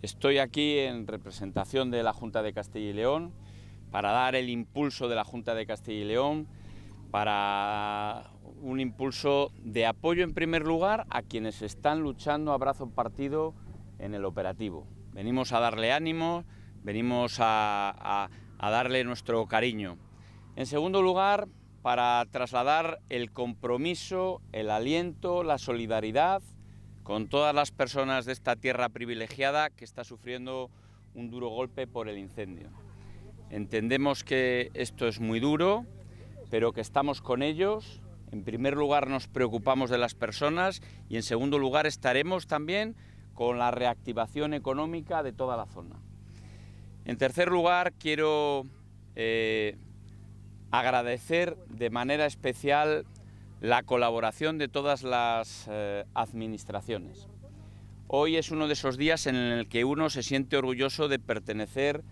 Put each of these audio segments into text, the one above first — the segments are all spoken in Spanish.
Estoy aquí en representación de la Junta de Castilla y León para dar el impulso de la Junta de Castilla y León para un impulso de apoyo en primer lugar a quienes están luchando a brazo partido en el operativo. Venimos a darle ánimo, venimos a, a darle nuestro cariño. En segundo lugar, para trasladar el compromiso, el aliento, la solidaridad con todas las personas de esta tierra privilegiada que está sufriendo un duro golpe por el incendio. Entendemos que esto es muy duro, pero que estamos con ellos. En primer lugar nos preocupamos de las personas y en segundo lugar estaremos también con la reactivación económica de toda la zona. En tercer lugar quiero eh, agradecer de manera especial la colaboración de todas las eh, administraciones. Hoy es uno de esos días en el que uno se siente orgulloso de pertenecer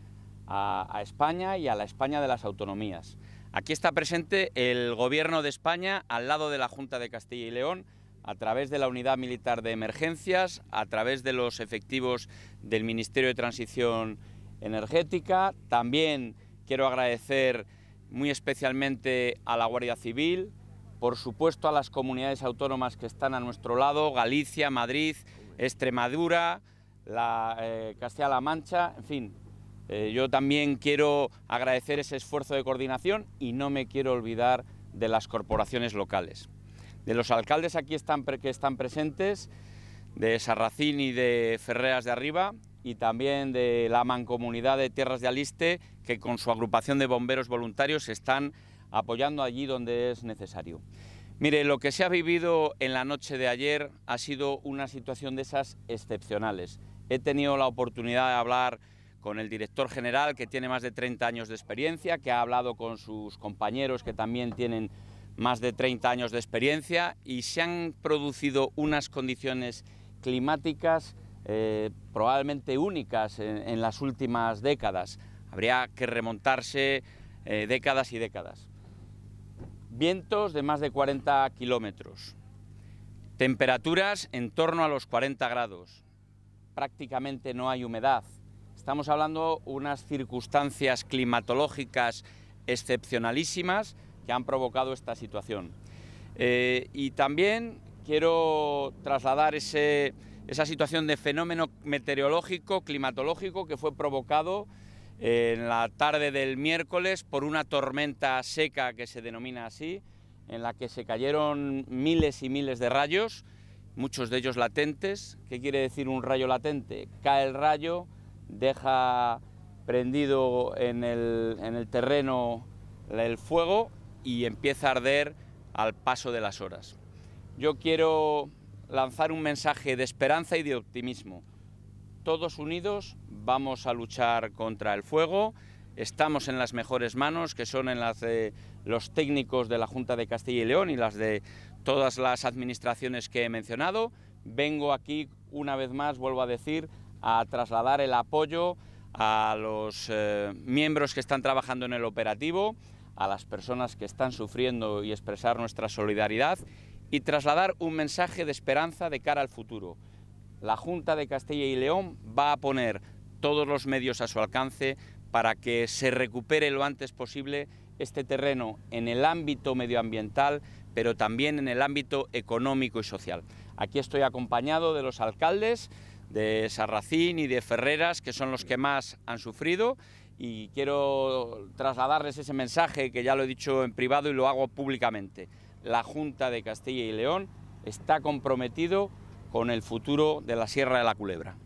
a, a, España y a la España de las autonomías. Aquí está presente el Gobierno de España al lado de la Junta de Castilla y León, a través de la Unidad Militar de Emergencias, a través de los efectivos del Ministerio de Transición Energética. También quiero agradecer muy especialmente a la Guardia Civil, por supuesto a las comunidades autónomas que están a nuestro lado, Galicia, Madrid, Extremadura, eh, Castilla-La Mancha, en fin. Eh, yo también quiero agradecer ese esfuerzo de coordinación y no me quiero olvidar de las corporaciones locales. De los alcaldes aquí están, que están presentes, de Sarracín y de Ferreras de Arriba, y también de la Mancomunidad de Tierras de Aliste, que con su agrupación de bomberos voluntarios están apoyando allí donde es necesario. Mire, lo que se ha vivido en la noche de ayer ha sido una situación de esas excepcionales. He tenido la oportunidad de hablar con el director general, que tiene más de 30 años de experiencia, que ha hablado con sus compañeros, que también tienen más de 30 años de experiencia, y se han producido unas condiciones climáticas eh, probablemente únicas en, las últimas décadas. Habría que remontarse eh, décadas y décadas vientos de más de 40 kilómetros, temperaturas en torno a los 40 grados, prácticamente no hay humedad. Estamos hablando unas circunstancias climatológicas excepcionalísimas que han provocado esta situación. Eh, y también quiero trasladar esa situación de fenómeno meteorológico, climatológico, que fue provocado en la tarde del miércoles por una tormenta seca que se denomina así, en la que se cayeron miles y miles de rayos, muchos de ellos latentes. ¿Qué quiere decir un rayo latente? Cae el rayo, deja prendido en el, terreno el fuego y empieza a arder al paso de las horas. Yo quiero lanzar un mensaje de esperanza y de optimismo todos unidos vamos a luchar contra el fuego. Estamos en las mejores manos, que son en las de los técnicos de la Junta de Castilla y León y las de todas las administraciones que he mencionado. Vengo aquí, una vez más, vuelvo a decir, a trasladar el apoyo a los eh, miembros que están trabajando en el operativo, a las personas que están sufriendo y expresar nuestra solidaridad y trasladar un mensaje de esperanza de cara al futuro la Junta de Castilla y León va a poner todos los medios a su alcance para que se recupere lo antes posible este terreno en el ámbito medioambiental, pero también en el ámbito económico y social. Aquí estoy acompañado de los alcaldes de Sarracín y de Ferreras, que son los que más han sufrido, y quiero trasladarles ese mensaje que ya lo he dicho en privado y lo hago públicamente. La Junta de Castilla y León está comprometido con el futuro de la Sierra de la Culebra.